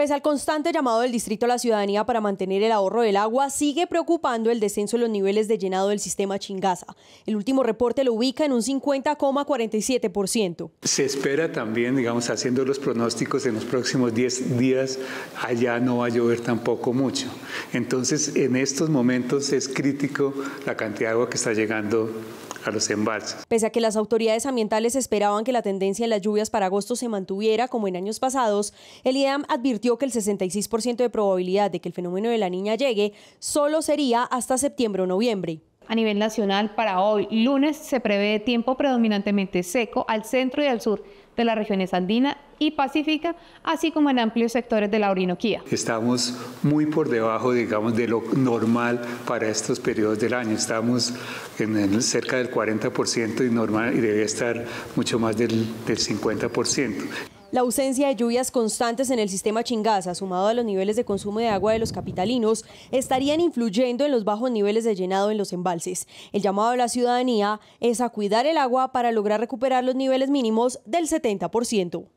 Pese al constante llamado del distrito a la ciudadanía para mantener el ahorro del agua, sigue preocupando el descenso en los niveles de llenado del sistema Chingaza. El último reporte lo ubica en un 50,47%. Se espera también, digamos, haciendo los pronósticos en los próximos 10 días, allá no va a llover tampoco mucho. Entonces, en estos momentos es crítico la cantidad de agua que está llegando a los embalses. Pese a que las autoridades ambientales esperaban que la tendencia en las lluvias para agosto se mantuviera como en años pasados, el IAM e advirtió que el 66% de probabilidad de que el fenómeno de la niña llegue solo sería hasta septiembre o noviembre. A nivel nacional, para hoy, lunes, se prevé tiempo predominantemente seco al centro y al sur de las regiones andina y pacífica, así como en amplios sectores de la Orinoquía. Estamos muy por debajo, digamos, de lo normal para estos periodos del año. Estamos en cerca del 40% y normal y debe estar mucho más del, del 50%. La ausencia de lluvias constantes en el sistema Chingaza, sumado a los niveles de consumo de agua de los capitalinos, estarían influyendo en los bajos niveles de llenado en los embalses. El llamado de la ciudadanía es a cuidar el agua para lograr recuperar los niveles mínimos del 70%.